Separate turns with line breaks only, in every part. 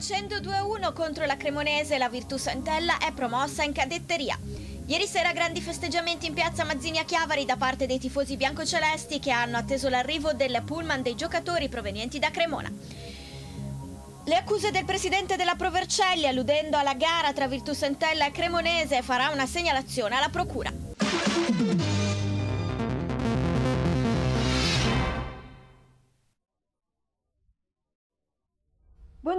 Vincendo 2-1 contro la Cremonese, la Virtus Antella è promossa in cadetteria. Ieri sera grandi festeggiamenti in piazza Mazzini a Chiavari da parte dei tifosi biancocelesti che hanno atteso l'arrivo del pullman dei giocatori provenienti da Cremona. Le accuse del presidente della Provercelli alludendo alla gara tra Virtus Antella e Cremonese farà una segnalazione alla procura.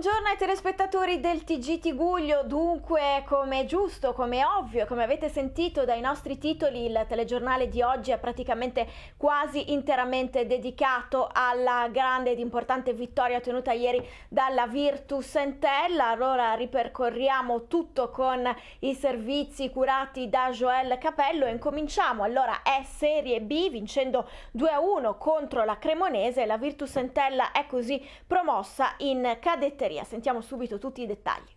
Buongiorno ai telespettatori del TG Tiguglio, dunque come è giusto, come è ovvio, come avete sentito dai nostri titoli il telegiornale di oggi è praticamente quasi interamente dedicato alla grande ed importante vittoria ottenuta ieri dalla Virtus Entella, allora ripercorriamo tutto con i servizi curati da Joel Capello e incominciamo allora è Serie B vincendo 2-1 contro la Cremonese, la Virtus Entella è così promossa in cadetteria segreteria. Sentiamo subito tutti i dettagli.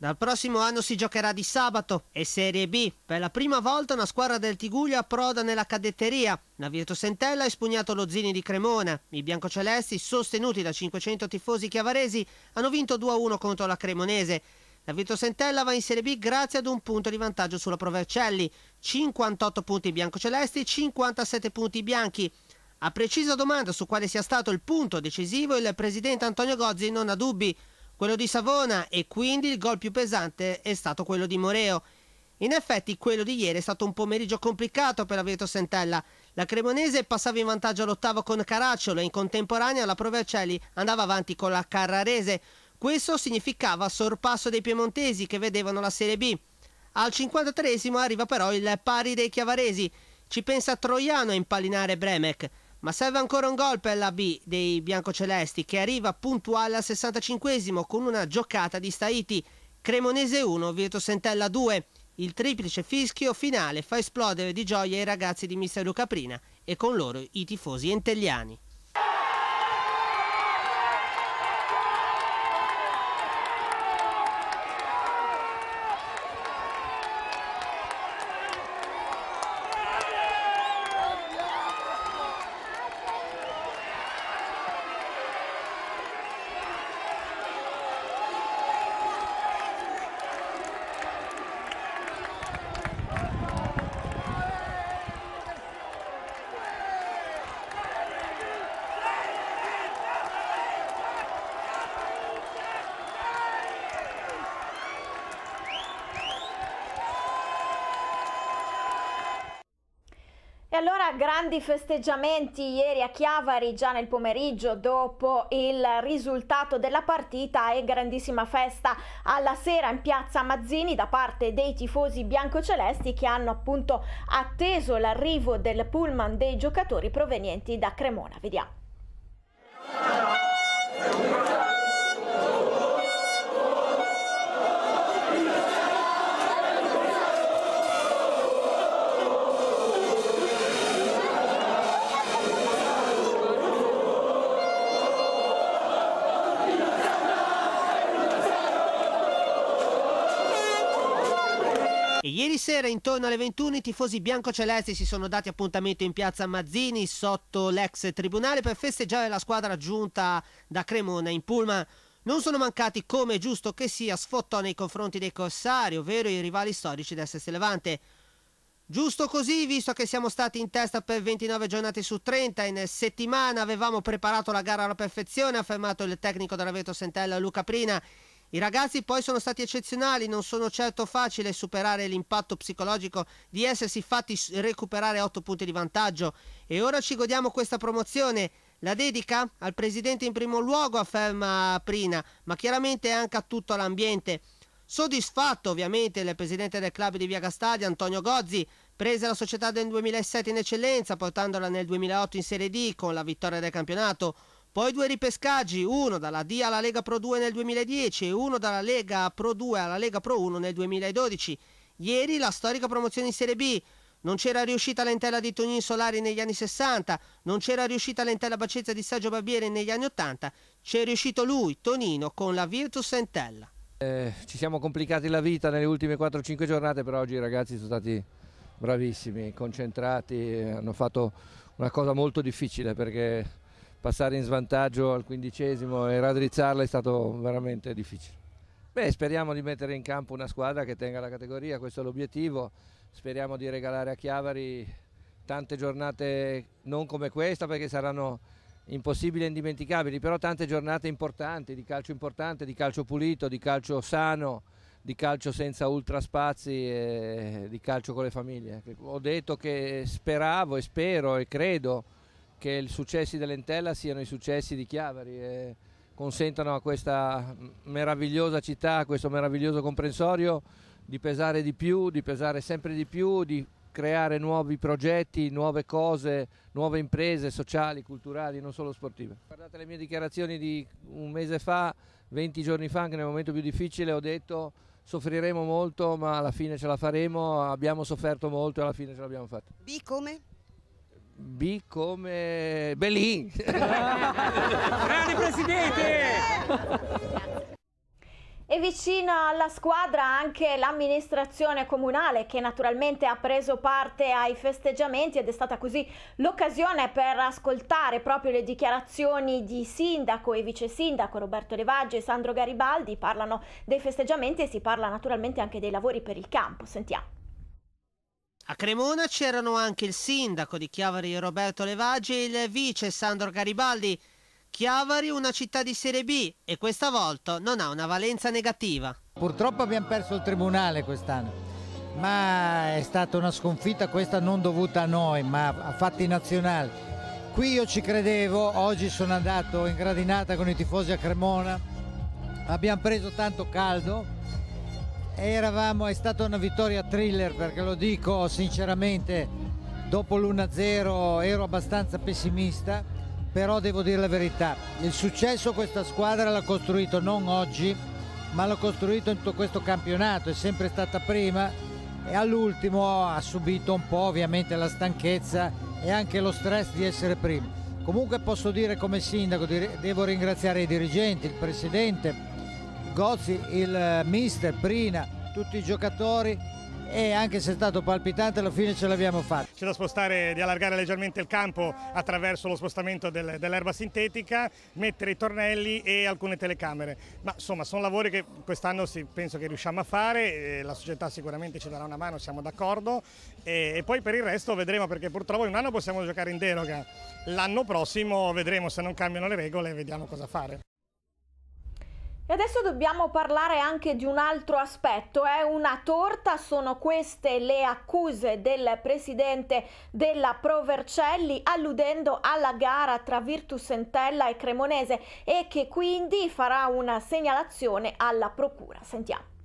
Dal prossimo anno si giocherà di sabato e Serie B. Per la prima volta una squadra del Tiguglio approda nella cadetteria. La Virtusentella ha espugnato lo Zini di Cremona. I biancocelesti, sostenuti da 500 tifosi chiavaresi, hanno vinto 2-1 contro la Cremonese. La Virtusentella va in Serie B grazie ad un punto di vantaggio sulla Provercelli. 58 punti biancocelesti, 57 punti bianchi. A precisa domanda su quale sia stato il punto decisivo, il presidente Antonio Gozzi non ha dubbi, quello di Savona e quindi il gol più pesante è stato quello di Moreo. In effetti quello di ieri è stato un pomeriggio complicato per la Veto Sentella. La Cremonese passava in vantaggio all'ottavo con Caracciolo e in contemporanea la Provercelli andava avanti con la Carrarese. Questo significava sorpasso dei piemontesi che vedevano la Serie B. Al 53 arriva però il pari dei chiavaresi. Ci pensa Troiano a impallinare Bremek. Ma serve ancora un gol per la B dei biancocelesti che arriva puntuale al 65 con una giocata di Staiti. Cremonese 1, Virtus Sentella 2. Il triplice fischio finale fa esplodere di gioia i ragazzi di Mister Luca Prina e con loro i tifosi entelliani.
allora grandi festeggiamenti ieri a Chiavari già nel pomeriggio dopo il risultato della partita e grandissima festa alla sera in piazza Mazzini da parte dei tifosi biancocelesti che hanno appunto atteso l'arrivo del pullman dei giocatori provenienti da Cremona. Vediamo.
E ieri sera intorno alle 21 i tifosi biancocelesti si sono dati appuntamento in piazza Mazzini sotto l'ex tribunale per festeggiare la squadra giunta da Cremona in Pullman. Non sono mancati, come è giusto che sia, sfottò nei confronti dei corsari, ovvero i rivali storici del Sesse Levante. Giusto così, visto che siamo stati in testa per 29 giornate su 30, in settimana avevamo preparato la gara alla perfezione, ha affermato il tecnico della Veto Sentella Luca Prina. I ragazzi poi sono stati eccezionali, non sono certo facile superare l'impatto psicologico di essersi fatti recuperare 8 punti di vantaggio. E ora ci godiamo questa promozione. La dedica al presidente in primo luogo, afferma Prina, ma chiaramente anche a tutto l'ambiente. Soddisfatto ovviamente il presidente del club di Via Castadia, Antonio Gozzi, prese la società nel 2007 in eccellenza, portandola nel 2008 in Serie D con la vittoria del campionato poi due ripescaggi, uno dalla D alla Lega Pro 2 nel 2010 e uno dalla Lega Pro 2 alla Lega Pro 1 nel 2012. Ieri la storica promozione in Serie B. Non c'era riuscita l'entella di Tonin Solari negli anni 60, non c'era riuscita l'entella Bacezza di Sergio Barbieri negli anni 80, c'è riuscito lui, Tonino, con la Virtus Entella.
Eh, ci siamo complicati la vita nelle ultime 4-5 giornate, però oggi i ragazzi sono stati bravissimi, concentrati, eh, hanno fatto una cosa molto difficile perché passare in svantaggio al quindicesimo e raddrizzarla è stato veramente difficile. Beh, speriamo di mettere in campo una squadra che tenga la categoria, questo è l'obiettivo, speriamo di regalare a Chiavari tante giornate non come questa perché saranno impossibili e indimenticabili, però tante giornate importanti, di calcio importante, di calcio pulito, di calcio sano, di calcio senza ultraspazi e di calcio con le famiglie. Ho detto che speravo e spero e credo che i successi dell'Entella siano i successi di Chiavari e consentano a questa meravigliosa città, a questo meraviglioso comprensorio di pesare di più, di pesare sempre di più, di creare nuovi progetti, nuove cose, nuove imprese sociali, culturali, non solo sportive. Guardate le mie dichiarazioni di un mese fa, 20 giorni fa, anche nel momento più difficile ho detto soffriremo molto ma alla fine ce la faremo, abbiamo sofferto molto e alla fine ce l'abbiamo fatta. B come? B come Belin.
Grande
presidente! E vicina alla squadra anche l'amministrazione comunale che naturalmente ha preso parte ai festeggiamenti ed è stata così l'occasione per ascoltare proprio le dichiarazioni di sindaco e vice sindaco Roberto Levaggio e Sandro Garibaldi parlano dei festeggiamenti e si parla naturalmente anche dei lavori per il campo. Sentiamo.
A Cremona c'erano anche il sindaco di Chiavari Roberto Levaggi e il vice Sandor Garibaldi. Chiavari una città di Serie B e questa volta non ha una valenza negativa. Purtroppo abbiamo perso il tribunale quest'anno
ma è stata una sconfitta questa non dovuta a noi ma a fatti nazionali qui io ci credevo oggi sono andato in gradinata con i tifosi a Cremona abbiamo preso tanto caldo eravamo, è stata una vittoria thriller perché lo dico sinceramente, dopo l'1-0 ero abbastanza pessimista, però devo dire la verità, il successo questa squadra l'ha costruito non oggi, ma l'ha costruito in tutto questo campionato, è sempre stata prima e all'ultimo ha subito un po' ovviamente la stanchezza e anche lo stress di essere prima. Comunque posso dire come sindaco, devo ringraziare i dirigenti, il presidente, Gozzi, il eh, mister, Prina, tutti i giocatori e anche se è stato palpitante alla fine ce l'abbiamo fatta. C'è da spostare, di
allargare leggermente il campo attraverso lo spostamento del, dell'erba sintetica, mettere i tornelli e alcune telecamere, ma insomma sono lavori che quest'anno penso che riusciamo a fare, la società sicuramente ci darà una mano, siamo d'accordo e, e, poi per il resto vedremo perché purtroppo in un anno possiamo giocare in deroga, l'anno prossimo vedremo se non cambiano le regole e vediamo cosa fare.
E adesso dobbiamo parlare anche di un altro aspetto, è eh? una torta, sono queste le accuse del presidente della Provercelli alludendo alla gara tra Virtus Entella e Cremonese e che quindi farà una segnalazione alla procura. Sentiamo.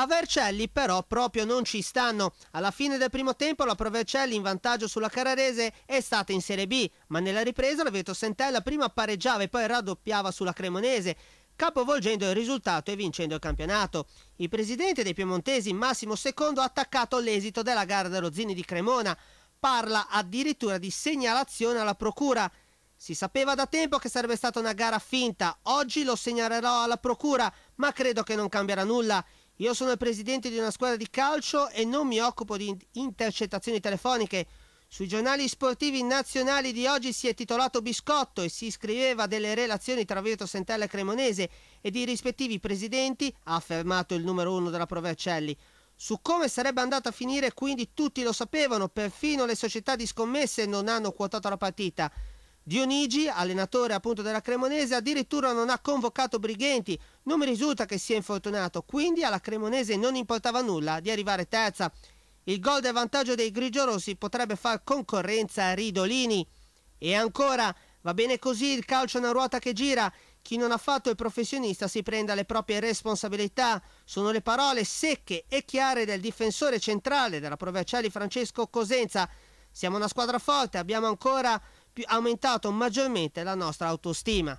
A Vercelli però proprio non ci stanno. Alla fine del primo tempo la Pro Vercelli in vantaggio sulla Cararese è stata in Serie B, ma nella ripresa la Veto Sentella prima pareggiava e poi raddoppiava sulla Cremonese capovolgendo il risultato e vincendo il campionato. Il presidente dei piemontesi Massimo II ha attaccato l'esito della gara dello Zini di Cremona, parla addirittura di segnalazione alla procura. Si sapeva da tempo che sarebbe stata una gara finta, oggi lo segnalerò alla procura, ma credo che non cambierà nulla. Io sono il presidente di una squadra di calcio e non mi occupo di intercettazioni telefoniche. Sui giornali sportivi nazionali di oggi si è titolato Biscotto e si scriveva delle relazioni tra Vito Sentella e Cremonese e di rispettivi presidenti, ha affermato il numero uno della Provercelli. Su come sarebbe andata a finire quindi tutti lo sapevano, perfino le società di scommesse non hanno quotato la partita. Dionigi, allenatore appunto della Cremonese, addirittura non ha convocato Brighenti, non mi risulta che sia infortunato, quindi alla Cremonese non importava nulla di arrivare terza. Il gol del vantaggio dei grigiorossi potrebbe far concorrenza a Ridolini. E ancora, va bene così il calcio è una ruota che gira, chi non ha fatto il professionista si prenda le proprie responsabilità. Sono le parole secche e chiare del difensore centrale della Proverciali Francesco Cosenza. Siamo una squadra forte, abbiamo ancora aumentato maggiormente la nostra autostima.